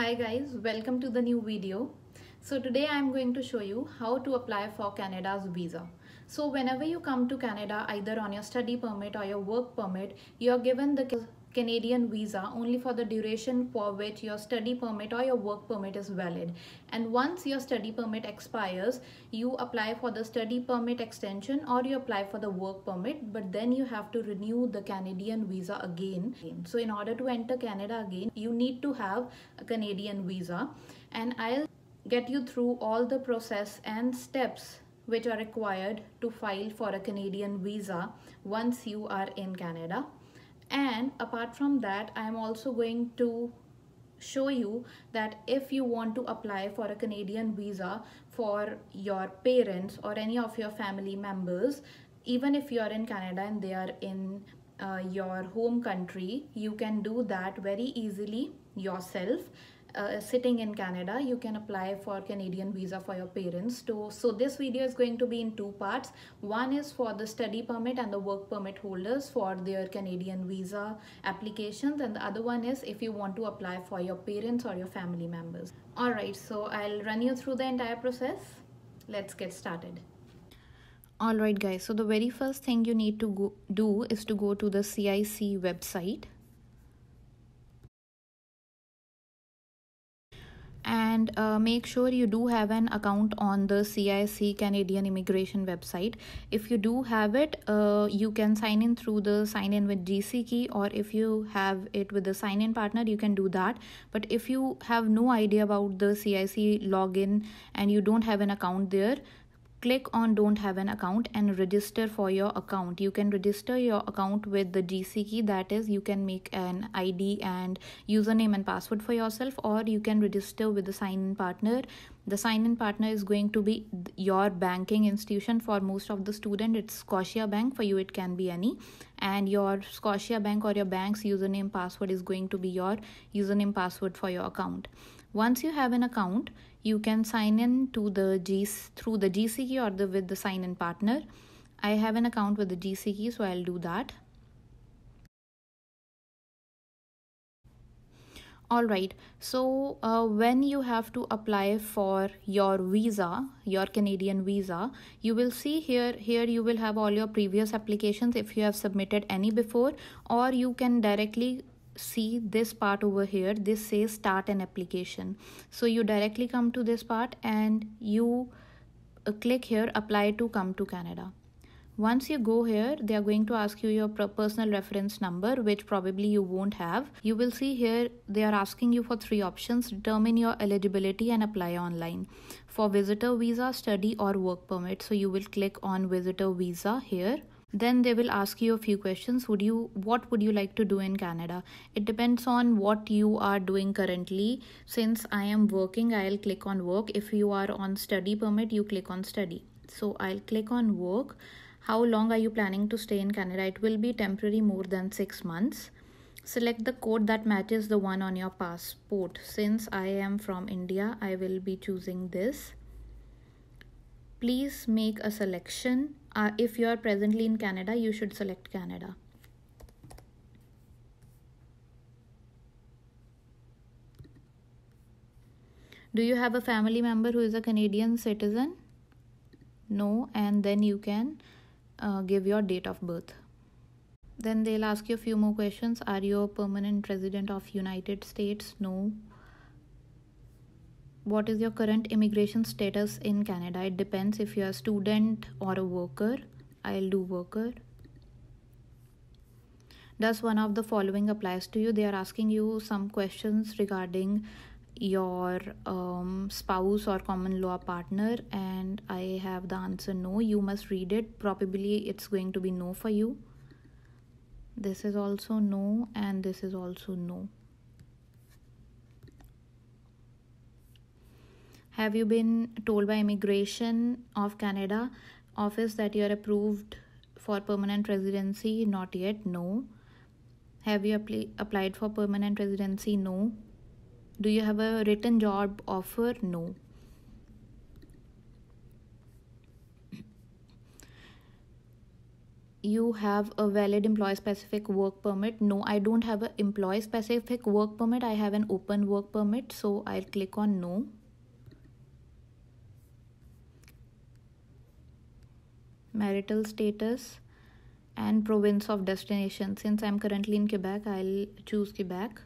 hi guys welcome to the new video so today i'm going to show you how to apply for canada's visa so whenever you come to canada either on your study permit or your work permit you're given the Canadian visa only for the duration for which your study permit or your work permit is valid. And once your study permit expires, you apply for the study permit extension or you apply for the work permit, but then you have to renew the Canadian visa again. So in order to enter Canada again, you need to have a Canadian visa. And I'll get you through all the process and steps which are required to file for a Canadian visa once you are in Canada and apart from that I am also going to show you that if you want to apply for a Canadian visa for your parents or any of your family members even if you are in Canada and they are in uh, your home country you can do that very easily yourself uh, sitting in Canada, you can apply for Canadian visa for your parents too. So this video is going to be in two parts. One is for the study permit and the work permit holders for their Canadian visa applications and the other one is if you want to apply for your parents or your family members. Alright, so I'll run you through the entire process. Let's get started alright guys so the very first thing you need to go, do is to go to the CIC website and uh, make sure you do have an account on the CIC Canadian Immigration website. If you do have it, uh, you can sign in through the sign in with GC key, or if you have it with the sign in partner, you can do that. But if you have no idea about the CIC login and you don't have an account there, click on don't have an account and register for your account you can register your account with the gc key that is you can make an id and username and password for yourself or you can register with the sign in partner the sign in partner is going to be your banking institution for most of the student it's scotia bank for you it can be any and your scotia bank or your bank's username password is going to be your username password for your account once you have an account you can sign in to the G through the GC key or the with the sign in partner. I have an account with the GC key, so I'll do that. all right so uh, when you have to apply for your visa your canadian visa you will see here here you will have all your previous applications if you have submitted any before or you can directly see this part over here this says start an application so you directly come to this part and you uh, click here apply to come to Canada once you go here they are going to ask you your personal reference number which probably you won't have you will see here they are asking you for three options determine your eligibility and apply online for visitor visa study or work permit so you will click on visitor visa here then they will ask you a few questions would you what would you like to do in canada it depends on what you are doing currently since i am working i'll click on work if you are on study permit you click on study so i'll click on work how long are you planning to stay in canada it will be temporary more than 6 months select the code that matches the one on your passport since i am from india i will be choosing this please make a selection uh, if you are presently in Canada, you should select Canada. Do you have a family member who is a Canadian citizen? No, and then you can uh, give your date of birth. Then they'll ask you a few more questions. Are you a permanent resident of United States? No what is your current immigration status in Canada? It depends if you're a student or a worker. I'll do worker. Does one of the following applies to you? They are asking you some questions regarding your um, spouse or common law partner, and I have the answer no. You must read it. Probably it's going to be no for you. This is also no, and this is also no. have you been told by immigration of canada office that you are approved for permanent residency not yet no have you applied for permanent residency no do you have a written job offer no you have a valid employee specific work permit no i don't have an employee specific work permit i have an open work permit so i'll click on no marital status and province of destination since i'm currently in quebec i'll choose quebec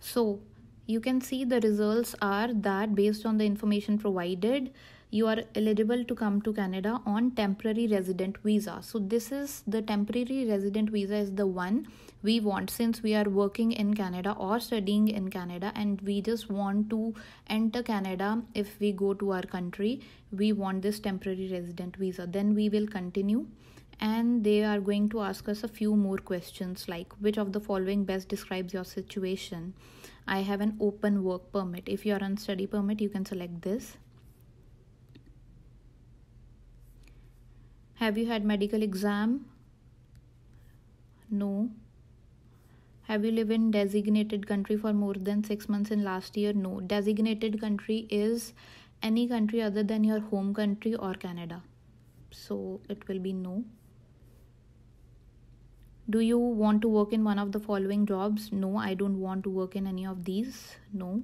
so you can see the results are that based on the information provided you are eligible to come to Canada on temporary resident visa. So this is the temporary resident visa is the one we want since we are working in Canada or studying in Canada and we just want to enter Canada if we go to our country. We want this temporary resident visa. Then we will continue and they are going to ask us a few more questions like which of the following best describes your situation i have an open work permit if you are on study permit you can select this Have you had medical exam? No. Have you lived in designated country for more than 6 months in last year? No. Designated country is any country other than your home country or Canada. So it will be no. Do you want to work in one of the following jobs? No, I don't want to work in any of these. No.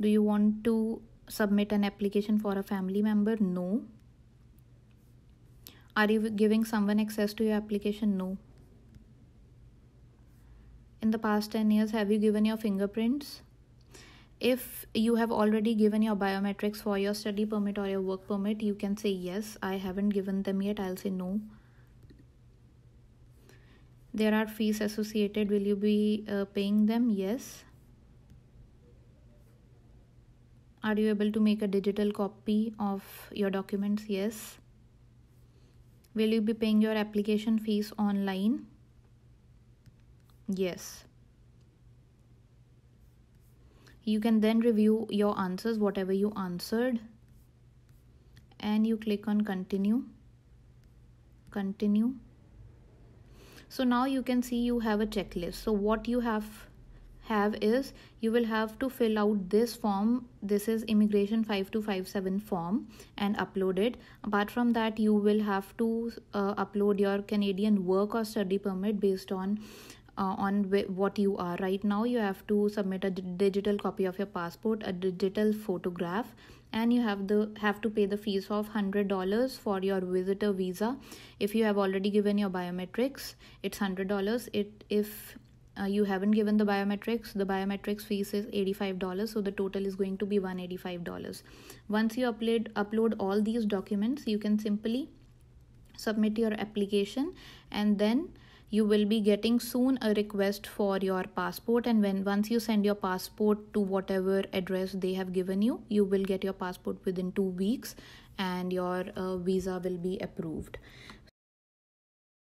Do you want to submit an application for a family member? No. Are you giving someone access to your application? No. In the past 10 years, have you given your fingerprints? If you have already given your biometrics for your study permit or your work permit, you can say yes, I haven't given them yet, I'll say no. There are fees associated, will you be uh, paying them? Yes. Are you able to make a digital copy of your documents? Yes. Will you be paying your application fees online? Yes. You can then review your answers, whatever you answered, and you click on continue. Continue. So now you can see you have a checklist. So, what you have have is you will have to fill out this form this is immigration 5257 form and upload it apart from that you will have to uh, upload your canadian work or study permit based on uh, on what you are right now you have to submit a digital copy of your passport a digital photograph and you have the have to pay the fees of $100 for your visitor visa if you have already given your biometrics it's $100 it if uh, you haven't given the biometrics the biometrics fees is $85 so the total is going to be $185 once you upload upload all these documents you can simply submit your application and then you will be getting soon a request for your passport and when once you send your passport to whatever address they have given you you will get your passport within 2 weeks and your uh, visa will be approved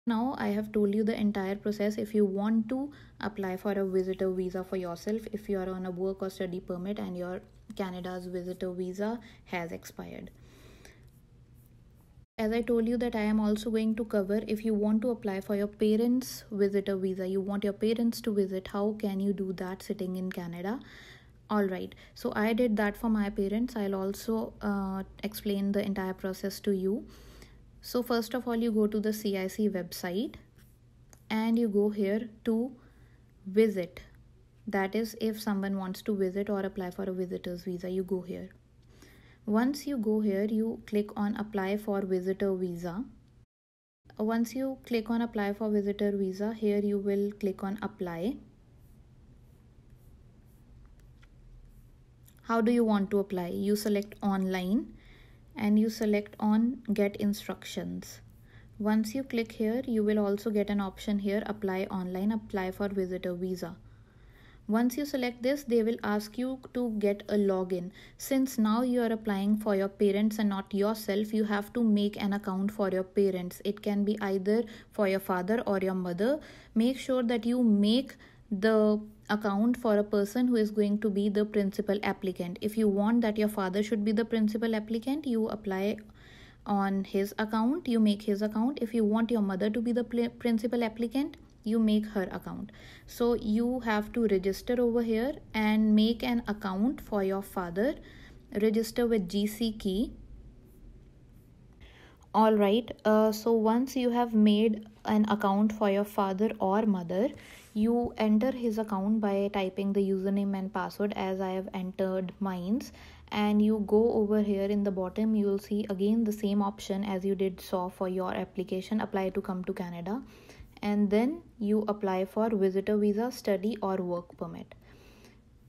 now I have told you the entire process if you want to apply for a visitor visa for yourself if you are on a work or study permit and your Canada's visitor visa has expired. As I told you that I am also going to cover if you want to apply for your parents visitor visa you want your parents to visit how can you do that sitting in Canada all right so I did that for my parents I'll also uh, explain the entire process to you so first of all you go to the cic website and you go here to visit that is if someone wants to visit or apply for a visitor's visa you go here once you go here you click on apply for visitor visa once you click on apply for visitor visa here you will click on apply how do you want to apply you select online and you select on get instructions once you click here you will also get an option here apply online apply for visitor visa once you select this they will ask you to get a login since now you are applying for your parents and not yourself you have to make an account for your parents it can be either for your father or your mother make sure that you make the account for a person who is going to be the principal applicant if you want that your father should be the principal applicant you apply on his account you make his account if you want your mother to be the principal applicant you make her account so you have to register over here and make an account for your father register with gc key all right uh, so once you have made an account for your father or mother you enter his account by typing the username and password as i have entered mines and you go over here in the bottom you will see again the same option as you did saw for your application apply to come to canada and then you apply for visitor visa study or work permit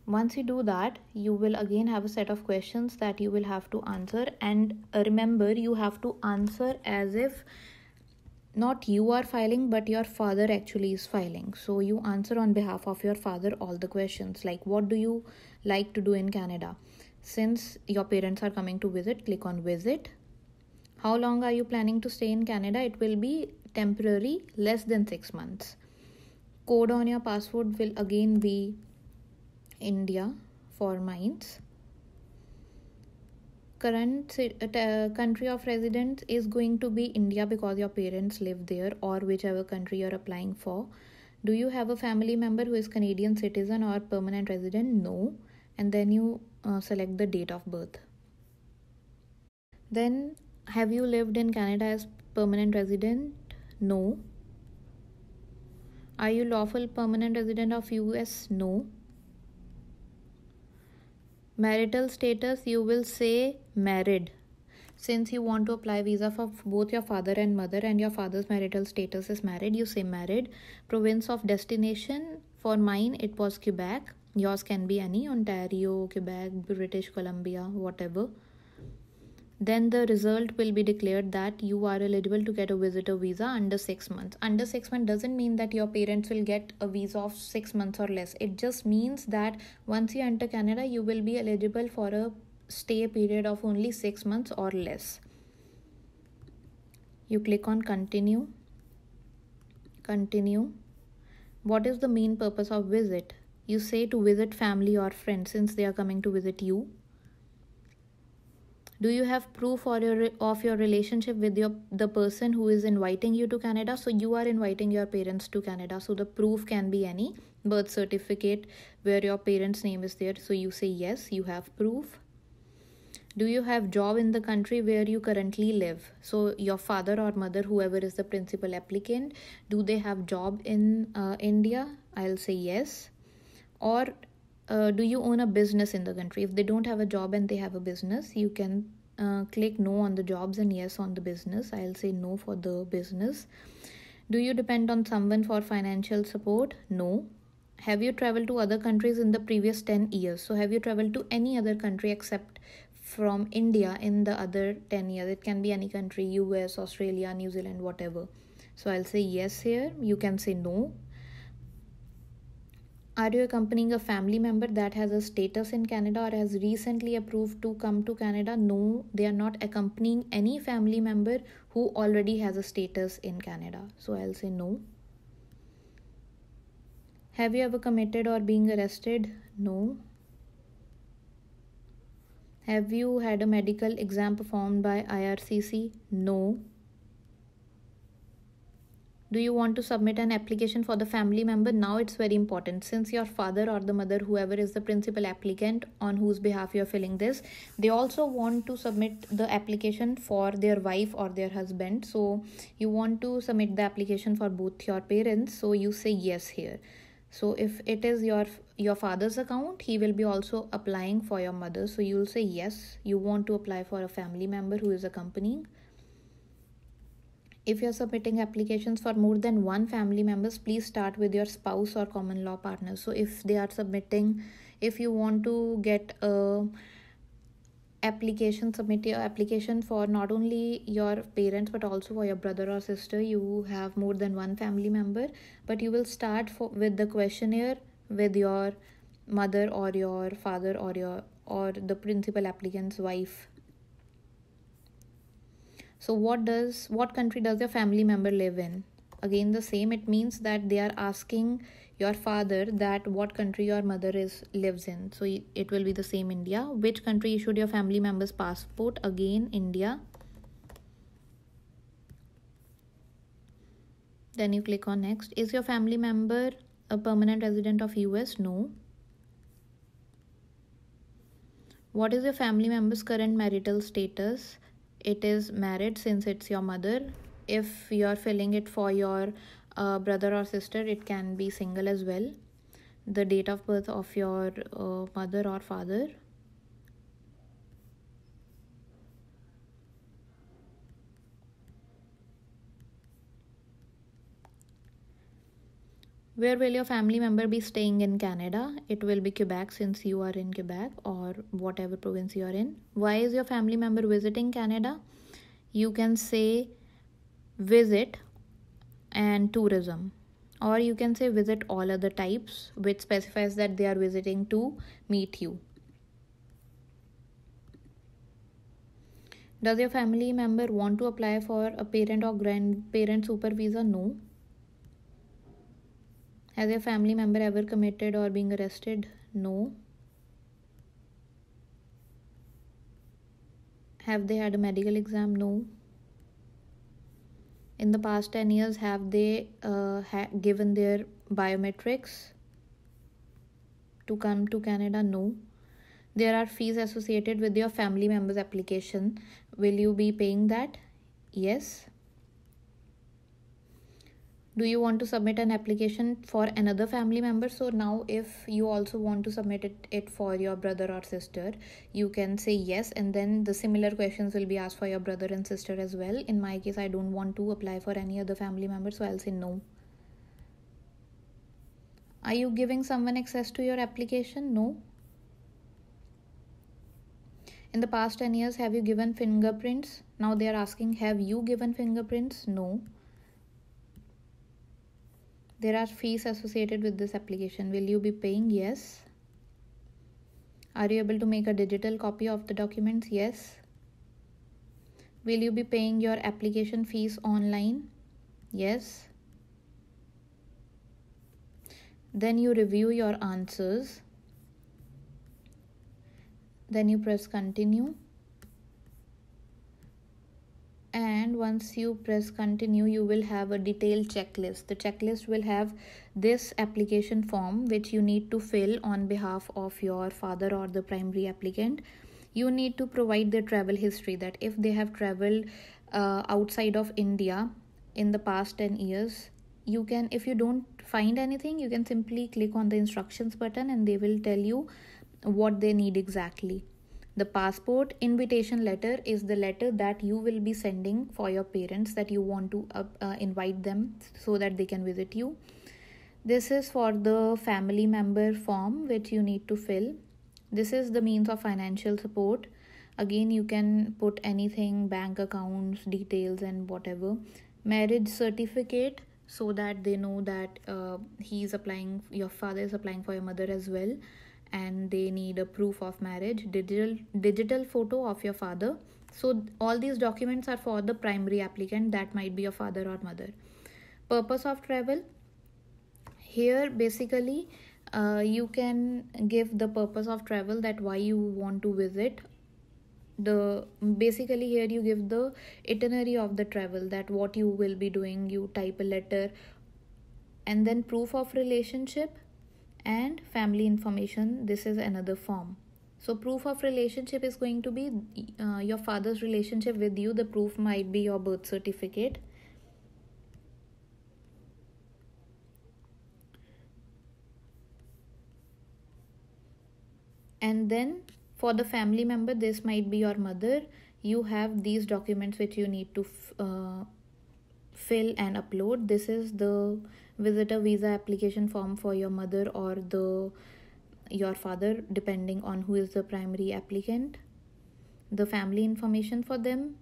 once you do that you will again have a set of questions that you will have to answer and remember you have to answer as if not you are filing but your father actually is filing so you answer on behalf of your father all the questions like what do you like to do in canada since your parents are coming to visit click on visit how long are you planning to stay in canada it will be temporary less than 6 months code on your passport will again be india for mines current uh, uh, country of residence is going to be India because your parents live there or whichever country you're applying for. Do you have a family member who is Canadian citizen or permanent resident? No. And then you uh, select the date of birth. Then have you lived in Canada as permanent resident? No. Are you lawful permanent resident of US? No marital status you will say married since you want to apply visa for both your father and mother and your father's marital status is married you say married province of destination for mine it was quebec yours can be any ontario quebec british columbia whatever then the result will be declared that you are eligible to get a visitor visa under 6 months under 6 months doesn't mean that your parents will get a visa of 6 months or less it just means that once you enter canada you will be eligible for a stay period of only 6 months or less you click on continue continue what is the main purpose of visit you say to visit family or friends since they are coming to visit you do you have proof or your of your relationship with your the person who is inviting you to canada so you are inviting your parents to canada so the proof can be any birth certificate where your parents name is there so you say yes you have proof do you have job in the country where you currently live so your father or mother whoever is the principal applicant do they have job in uh, india i'll say yes or uh, do you own a business in the country if they don't have a job and they have a business you can uh, click no on the jobs and yes on the business i'll say no for the business do you depend on someone for financial support no have you traveled to other countries in the previous 10 years so have you traveled to any other country except from india in the other 10 years it can be any country us australia new zealand whatever so i'll say yes here you can say no are you accompanying a family member that has a status in Canada or has recently approved to come to Canada? No, they are not accompanying any family member who already has a status in Canada. So I'll say no. Have you ever committed or being arrested? No. Have you had a medical exam performed by IRCC? No do you want to submit an application for the family member now it's very important since your father or the mother whoever is the principal applicant on whose behalf you're filling this they also want to submit the application for their wife or their husband so you want to submit the application for both your parents so you say yes here so if it is your your father's account he will be also applying for your mother so you'll say yes you want to apply for a family member who is accompanying if you're submitting applications for more than one family members, please start with your spouse or common law partner. So if they are submitting, if you want to get a application submit your application for not only your parents but also for your brother or sister you have more than one family member but you will start for, with the questionnaire with your mother or your father or your or the principal applicant's wife so what does what country does your family member live in again the same it means that they are asking your father that what country your mother is lives in so it will be the same india which country issued your family member's passport again india then you click on next is your family member a permanent resident of us no what is your family member's current marital status it is married since it's your mother if you're filling it for your uh, brother or sister it can be single as well the date of birth of your uh, mother or father Where will your family member be staying in Canada? It will be Quebec since you are in Quebec or whatever province you are in. Why is your family member visiting Canada? You can say visit and tourism or you can say visit all other types which specifies that they are visiting to meet you. Does your family member want to apply for a parent or grandparent super visa? No. Has a family member ever committed or being arrested? No. Have they had a medical exam? No. In the past 10 years, have they uh, ha- given their biometrics to come to Canada? No. There are fees associated with your family members' application. Will you be paying that? Yes do you want to submit an application for another family member so now if you also want to submit it, it for your brother or sister you can say yes and then the similar questions will be asked for your brother and sister as well in my case i don't want to apply for any other family member so i'll say no are you giving someone access to your application no in the past 10 years have you given fingerprints now they are asking have you given fingerprints no there are fees associated with this application. Will you be paying? Yes. Are you able to make a digital copy of the documents? Yes. Will you be paying your application fees online? Yes. Then you review your answers. Then you press continue and once you press continue you will have a detailed checklist the checklist will have this application form which you need to fill on behalf of your father or the primary applicant you need to provide their travel history that if they have traveled uh, outside of india in the past 10 years you can if you don't find anything you can simply click on the instructions button and they will tell you what they need exactly the passport invitation letter is the letter that you will be sending for your parents that you want to uh, uh, invite them so that they can visit you. This is for the family member form which you need to fill. This is the means of financial support. Again, you can put anything bank accounts, details, and whatever. Marriage certificate so that they know that uh, he is applying, your father is applying for your mother as well and they need a proof of marriage digital digital photo of your father so all these documents are for the primary applicant that might be your father or mother purpose of travel here basically uh, you can give the purpose of travel that why you want to visit the basically here you give the itinerary of the travel that what you will be doing you type a letter and then proof of relationship and family information this is another form so proof of relationship is going to be uh, your father's relationship with you the proof might be your birth certificate and then for the family member this might be your mother you have these documents which you need to uh, fill and upload this is the visit a visa application form for your mother or the your father depending on who is the primary applicant the family information for them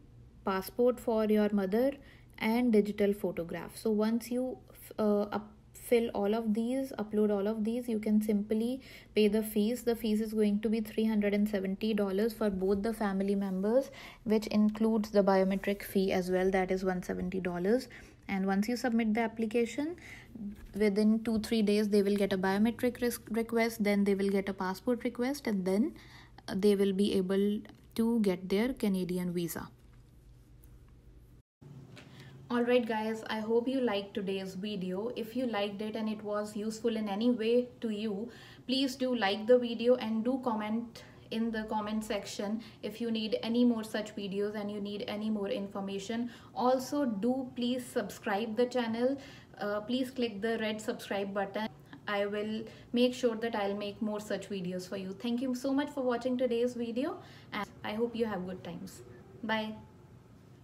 passport for your mother and digital photograph so once you uh, up fill all of these upload all of these you can simply pay the fees the fees is going to be $370 for both the family members which includes the biometric fee as well that is $170 and once you submit the application within 2 3 days they will get a biometric request then they will get a passport request and then uh, they will be able to get their canadian visa Alright guys, I hope you liked today's video. If you liked it and it was useful in any way to you, please do like the video and do comment in the comment section if you need any more such videos and you need any more information. Also do please subscribe the channel uh, please click the red subscribe button I will make sure that I'll make more such videos for you. Thank you so much for watching today's video and I hope you have good times. Bye.